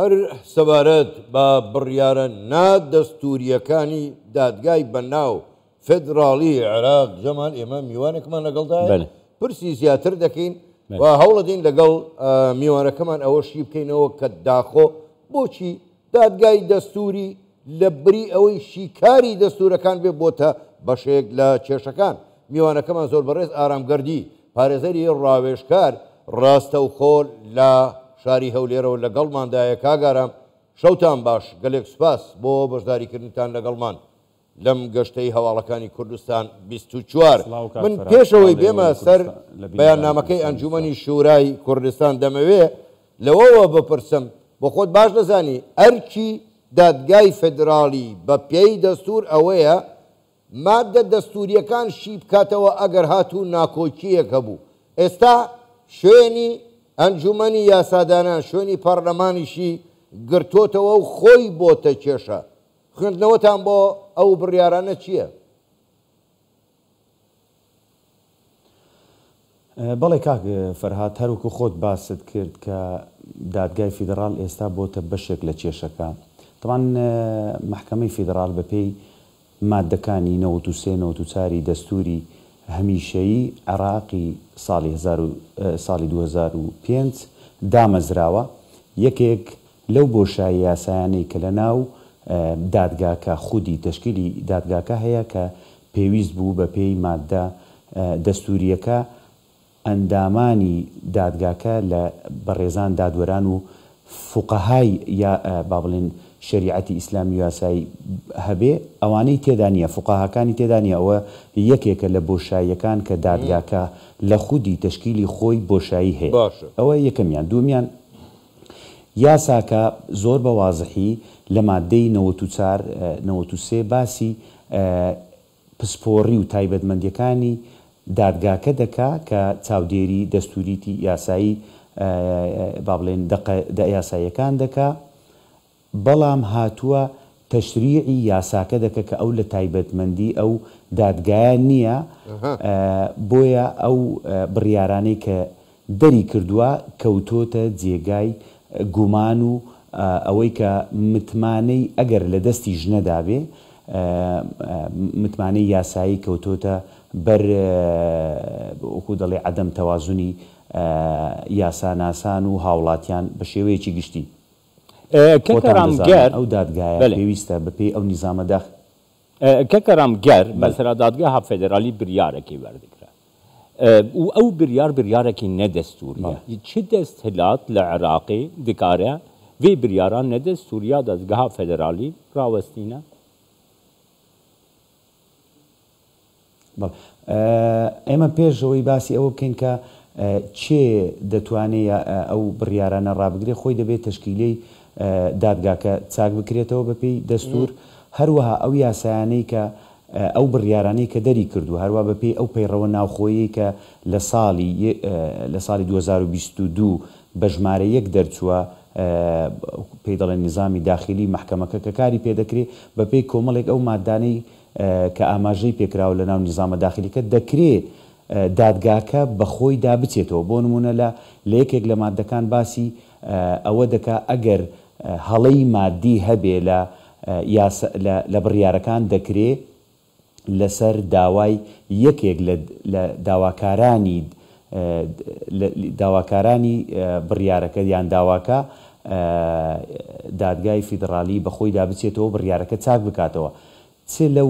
هەر سەبارەت بە بڕیارە نادەستوریەکانی دادگای بەناو فدراڵی عراق جەمان ئێمە میوانێکمان لەگەڵدا پرسی زیاتر دەکەین و هەوڵەدین لەگەڵ میوانەکەمان ئەوەشی بکەینەوە کە داخۆ بۆچی دادگای دەستوری لە بری ئەوەی شیکاری دەستورەکان بێ بۆتە بەشێک لە کێشەکان میوانەکەمان زۆر بەڕێز ئارامگەردی پارێزەری ڕاوێشکار ڕاستە و خۆل لە شاری هەولێرەوە لەگەڵماندایە کاگارە شەوتان باش گەلێک سوپاس بۆ بەشداریکردنتان لەگەڵمان لەم گەشتەی هەواڵەکانی کوردستان 24وار من پێشەوەی بێمە سەر بەیاننامەکەی ئەنجومی شورای کوردستان دەمەوێ لەوەوە بپرسم بۆ خۆت باش دەزانی ئەرکی دادگای فدرالی بە پێی دەستور ئەوەیە مادە دەستوریەکان شی بکاتەوە ئەگەر هاتوو ناکۆکیەکە بوو ئێستا شوێنی ئەنجومنی یاسادانان شوێنی پەرلەمانیشی گرتوتەوە و خۆی بۆتە کێشە خوێندنەوەتان بۆ ئەو بڕیارانە چییە؟ بەڵێ کاک فەرهاات هەروکو خۆت باست کرد کە دادگای فیدرال ئێستا بۆتە بەشێک لە کێشەکە تەوان محکەمەی فیدرال بەپێی مادەکانی 93 94 دەستوری هەمیشەیی عراقی ساڵی 2005 دامەزراوە یەکێک لەو بۆشایی یاسایانەی کە لە ناو دادگاکە خودی تشکیلی دادگاکە هەیە کە پێویست بوو بە پێی مادە دەستوریەکە ئەندامانی دادگاکە لە بەڕێزان دادوەران و فقەهای یا بابلین شریعەتی ئیسلامی یاسایی هەبێ ئەوانەی تێدانە فقاهەکانی تێدانە ئەوە یەکێکە لە بۆشاییەکان کە دادگاکە لە خودی تشکیلی خۆی بۆشایی هەیە ئەوە یەکەمیان دومیان یاساکە زۆر بە وازحی لە مادەی 1993 باسی پسپۆڕی و تایبەتمەندیەکانی دادگاکە دەکا کە چاودێری دەستوریتی یاسایی با بڵێن یاساییەکان دەکا بەڵام هاتووە تەشریعی یاساکە دەکە کە ئەو لە تایبەتمەندی ئەو دادگایان نییە بۆیە ئەو بڕیارانەی کە دەری کردووە کەوتۆتە جێگای گومان و ئەوەی کە متمانەی ئەگەر لە دەستی ژنەدابێ متمانەی یاسایی کەوتۆتە بەر وەکو دەڵێ عدەم تەوازنی یاساناسان و هاوڵاتیان بە شێوەیەکی گشتی کەکەرامگەر ئەو دادگایە پێویستە بە پێی ئەو نیزامە داخ کەکەرامگەر بەسرا دادگا ها فەدەرالی بریارەکی وەردەکرا و ئەو بریار بریارێکی نەدەستوریە چ دەست هلات لە عێراقی دکارە وێ بریاران نەدەست سووریا دەستگەها فەدەرالی ڕاوەستینە ئێمە پێشەوەی باسی ئەوە بکەین کە چێ دەتوانێت ئەو بڕیارانە ڕابگرێ خۆی دەبێت تشکیلەی دادگاکە چاک بکرێتەوە بەپی دەستور هەروەها ئەو یاسایانەی کە ئەو بڕیارانەی کە دەری کردو هەروە بەپی ئەو پەیڕەوە ناوخۆیی کە لە ساڵی لە ساڵی 2022 بە ژمارە یەک دەرچووە پێی دەڵێن نظامی داخلی محکەمەکە کە کاری پێدەکرێت بە پێی کۆمەڵێک ئەو مادانەی کە ئاماژەی پێکراوە لە ناو نظامە داخلیکە دەکرێت دادگاکە بەخۆی دابچێتەوە بۆ نمونە لە لە یەکێک لە مادەکان باسی ئەوە دەکا ئەگەر هەڵەی مادی هەبێ لە لە بڕیارەکان دەکرێ لەسەر داوای یەکێک لە داواکارانی داواکارانی بڕیارەکە یان داواکە دادگای فیدراالی بەخۆیدا بچێتەوە بڕیارەکە چاک بکاتەوە چێ لەو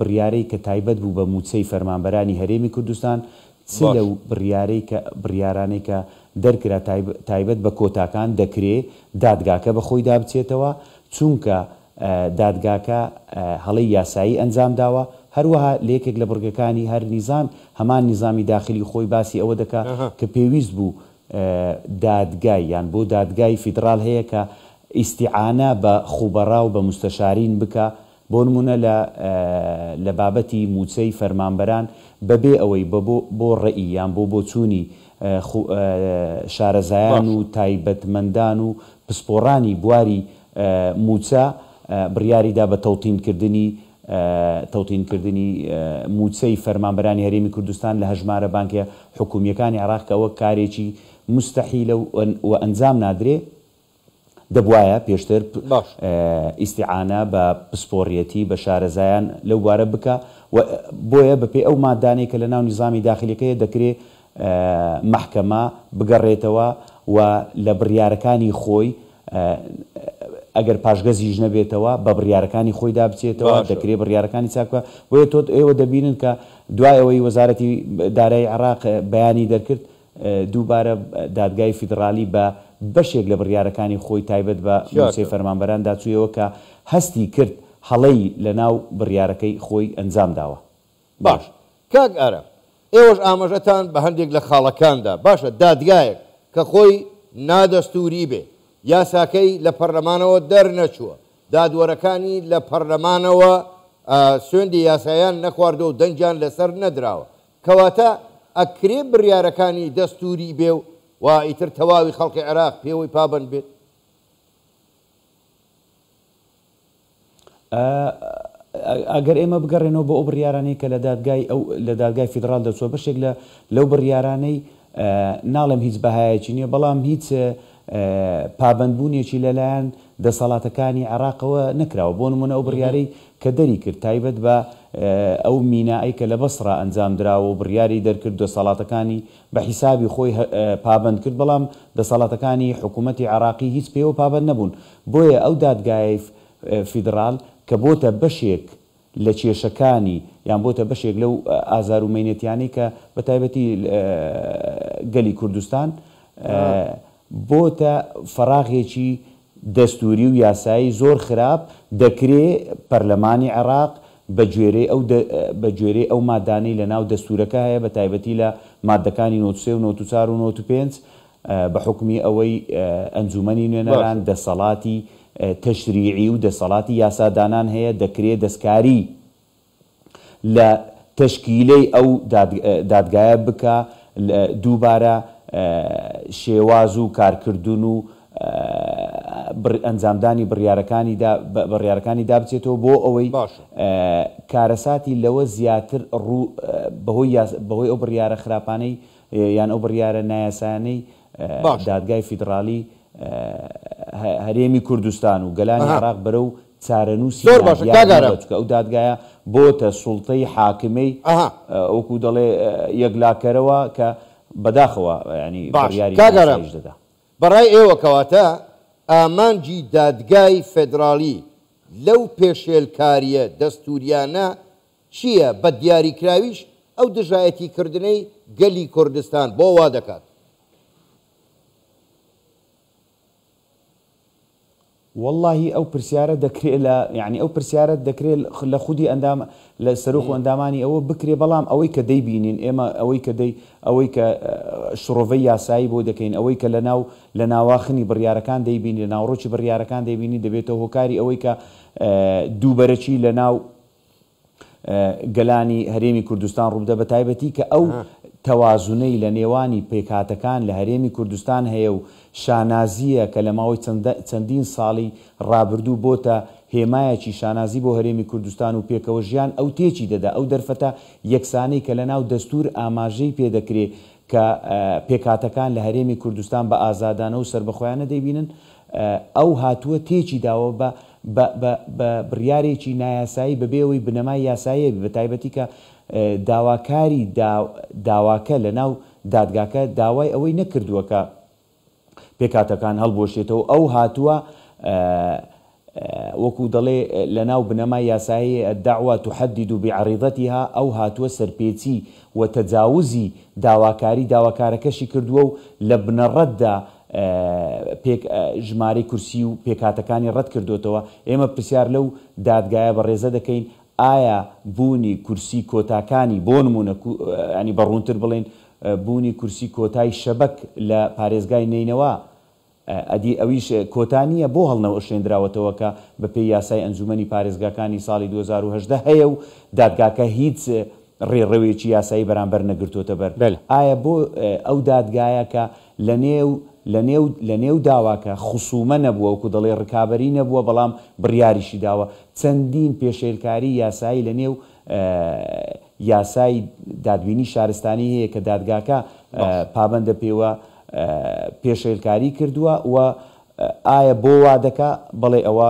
بڕیارەی کە تایبەت بوو بە موچەی فەرمانبەرانی هەرێمی کوردستان چ لەو بڕیارەی بڕیارانەی کە دەرکرا تایبەت بە کۆتاکان دەکرێ دادگاکە بە خۆی دابچێتەوە چونکە دادگاکە هەڵی یاسایی ئەنجام داوە هەروەها لێکێک لە بڕگەکانی هەر نیزام هەمان نیزامی داخلی خۆی باسی ئەوە دەکات کە پێویست بوو دادگای یان بۆ دادگای فیدرال هەیە کە ئیسیعاە بە خوبەڕا و بە مستەشارین بکە بۆ نمونە لە بابەتی موچەی فەرمانبەران بەبێ ئەوەی بۆ ڕێی یان بۆ بۆ چوونی شارەزایان و تایبەتمەندان و پسپۆڕانی بواری موچە بڕیاریدا بە تەوتینکردنی تەوتینکردنی موچەی فەرمانبرانی هەرێمی کوردستان لە هەژمارە بانکە حکومیەکانی عراقەوە کارێکی مستحیلە و ئەنجام نادرێ دەبواە پێشتر ئیسیعاە بە پسپۆڕیەتی بە شارەزایان لەوبارە بکە بۆیە بەپێ ئەو مادانەی کە لە ناو نیزامی داخلیەکەی دەکرێت محکەمە بگەڕێتەوە و لە بڕیارەکانی خۆی ئەگەر پاشگەزیش نەبێتەوە بە بڕیارەکانی خۆی دابچێتەوە دەکرێت بڕیارەکانی چاکە وەیە تۆت ئێوە دەبینن کە دوایەوەی وەزارەتی دارای عراق بەیانی دەرکرد دووبارە دادگای فیدراالی بە بەشێک لە بڕیارەکانی خۆی تایبەت بە سێ فەرمانبەران داچوویەوە کە هەستی کرد هەڵەی لە ناو بڕیارەکەی خۆی ئەنجام داوە باش کاک ئارە ئێوەش ئاماژەتان بە هەندێک لە خاڵەکاندا باشە دادگایەک کە خۆی نادەستوری بێ یاساکەی لە پەرلەمانەوە دەرنەچووە دادوەرەکانی لە پەرلەمانەوە سوێندی یاسایان نەخواردە و دەنجان لەسەر نەدراوە کەواتە ئەکرێ بریارەکانی دەستوری بێ و و ئیتر تەواوی خەڵکی عێراق پێوەی پابند بێت ئەگەر ئێمە بگەڕێنەوە بۆ ئەو بڕیارانەی کە لە دادگای ئەو لە دادگای فیدرال دەچوە بەشێک لە لەو بڕیارانەی ناڵم هیچ بەهایەکی نییە بەڵام هیچ پابندبوونێکی لەلایەن دەسەڵاتەکانی عراقەوە نکراوە بۆ نمونە ئەو بڕیاری کە دەری کرد تایبەت بە ئەو مینایی کە لە بەسرا ئەنجام درراوە و بڕیاری دەرکرد دەسەڵاتەکانی بە حیسابی خۆی پابند کرد بەڵام دەسەڵاتەکانی حکوومەتتی عراقی هیچ پێوە پابند نەبوون بۆیە ئەو دادگایف فیدرال کە بۆتە بەشێک لە کێشەکانی یان بۆتە بەشێک لەو ئازار ومێنێتیانی کە بە تایبەتی گەلی کوردستان بۆتە فەراغێکی دەستوری و یاسایی زۆر خراپ دەکرێت پەرلەمانی عێراق بە گوێرەی ئەو مادانەی لە ناو دەستورەکە هەیە بە تایبەتی لە مادەکانی 93 و 94 و 95 بە حکمی ئەوەی ئەنجومنی نوێنەران دەسەڵاتی تەشریعی و دەسەڵاتی یاسادانان هەیە دەکرێت دەستکاری لە تشکیلەی ئەو دادگایە بکە دووبارە شێواز و کارکردن و ئەنجامدانی بڕیارەکانی دابچێتەوە بۆ ئەوەی کارەساتی لەوە زیاتر بەهۆی ئەو بڕیارە خراپانەی یان ئەو بڕیارە نایاسانەی دادگای فیدراالی هەرێمی کوردستان و گەلانی عراق بەرە و چارەنووسی ئەو دادگایە بۆتە سوڵتەی حاکمەی ئەوکو دەڵێ یەکلاکەرەوە کە بەداخەوە ینی دەدا بەڕای ئێوە کەواتە ئامانجی دادگای فدرالی لەو پێشێلکاریە دەستوریانە چییە بە دیاریکراویش ئەو دژایەتی کردنەی گەلی کوردستان بۆ وا دەکات واللهی ئەو پرسیارە دەکرێت لە یعنی ئەو پرسیارە دەکرێت لە خودی ئەندام لە سەرۆخ و ئەندامانی ئەوە بکرێ بەڵام ئەوەی کە دەیبینین ئێمە ئەوەی کە دەی ئەوەی کە شڕۆڤی یاسایی بۆ دەکەین ئەوەی کە لە ناو لە ناواخنی بڕیارەکان دەیبینی لە ناوڕۆکی بڕیارەکان دەیبینی دەبێتە هۆکاری ئەوەی کە دووبەرەچی لە ناو گەلانی هەرێمی کوردستان ڕوودا بە تایبەتی کە ئەو تەوازونەی لە نێوانی پێکاتەکان لە هەرێمی کوردستان هەیە و شانازیە کە لە ماوەی چەندین ساڵی ڕابردوو بۆتە هێمایەکی شانازی بۆ هەرێمی کوردستان و پێکەوە ژیان ئەو تێکی دەدا ئەو دەرفەتە یەکسانەی کە لە ناو دەستور ئاماژەی پێدەکرێت کە پێکاتەکان لە هەرێمی کوردستان بە ئازادانە و سربەخۆیانە دەیبینن ئەو هاتووە تێکی داوە بە بڕیارێکی نایاسایی بەبێەوەی بنەمای یاسایی بە تایبەتی کە داواکاری داواکە لە ناو دادگاکە داوای ئەوەی نەکردووەکە پێکاتەکان هەڵبۆشێتەوە ئەو هاتووە وەکو دەڵێ لە ناو بنەما یاسایی داوا تحدید و بێعریضەتیها ئەو هاتووە سەرپێچی و تەجاوزی داواکاری داواکارەکەشی کردووە و لە بنەڕەتدا ژماری کورسی و پێکاتەکانی ڕەت کردوتەوە ئێمە پرسیار لەو دادگایە بە ڕێزە دەکەین ئایا بوونی کورسی کۆتاکانی بۆ نمونە ینی بەڕونتر بڵێن بوونی کورسی کۆتای شەبک لە پارێزگای نینەوە ئەدی ئەویش کۆتانیە بۆ هەڵنەوە شێنراوەتەوەکە بە پێی یاسای ئەنجومی پارێزگاکانی ساڵی 2010 هەیە و دادگاکە هیچ ڕێڕەوێکی یاسایی بەرامبەر نەگرتوتە بەر ئایا بۆ ئەو دادگایەکە لە نێو لە نێو داواکە خصومە نەبووە وکو دەڵێ ڕکابی نەبووە بەڵام بڕیاریشی داوە چەندین پێشێلکاری یاسایی لە نێو یاسای دادبینی شارستانی هەیە کە دادگاکە پابندە پێوە پێشێلکاری کردووە و ئایا بۆ وا دەکا بڵێ ئەوە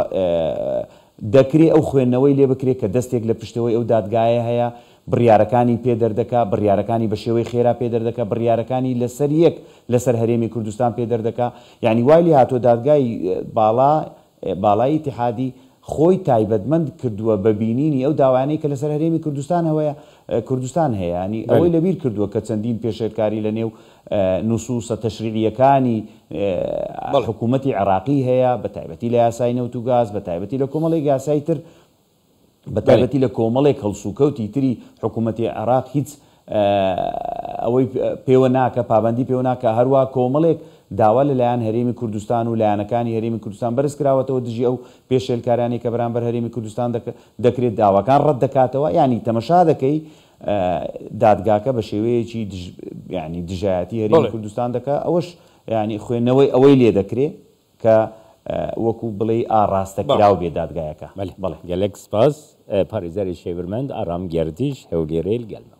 دەکرێت ئەو خوێندنەوەی لێ بکرێت کە دەستێک لە پشتەوەی ئەو دادگایە هەیە بڕیارەکانی پێدەردەکا بڕیارەکانی بە شێوەی خێرا پێدەردەکە بڕیارەکانی لەسەر یەک لەسەر هەرێمی کوردستان پێدەردەکا یعنی وایلی هاتۆ دادگای باڵا باڵای تحادی خۆی تایبەتمەند کردووە بەبینینی ئەو داوانەی کە لەسەر هەرێمی کوردستان هەوەیە کوردستان هەیە ینی ئەوەی لەبیر کردووە کە چەندین پێشێتکاری لە نێو نووسە تەشریعیەکانی حکوومەتتی عراقی هەیە بە تایبەتی لە یاسای نەوتوگاز بە تایبەتی لە کۆمەڵی یاسای تر بەتابەتی لە کۆمەڵێک هەڵسوکەوتی تری حکوومەتی عراق هیچ ئەوەی پێوە ناکە پابندی پێوە ناکە هەروە کۆمەڵێک داوا لەلایەن هەرێمی کوردستان و لایەنەکانی هەرێمی کوردستان بەرز کراوەتەوە دژی ئەو پێشێلکارانی کە بەرامبەر هەرێمی کوردستان دەکرێت داواکان ڕەت دەکاتەوە ینی تەمەشا دەکەی دادگاکە بە شێوەیەکی ینی دژایەتی هەرێمی کوردستان دەکە ئەوەش ینی خوێنەوەی ئەوەی لێ دەکرێت کە وەکو بڵێ ئاڕاستەکرااو بێ دادگایەکە بەڵێ گەلێک سپاس پارێزاری شێورمەند ئارام گردیش هەولێرێل گەلمە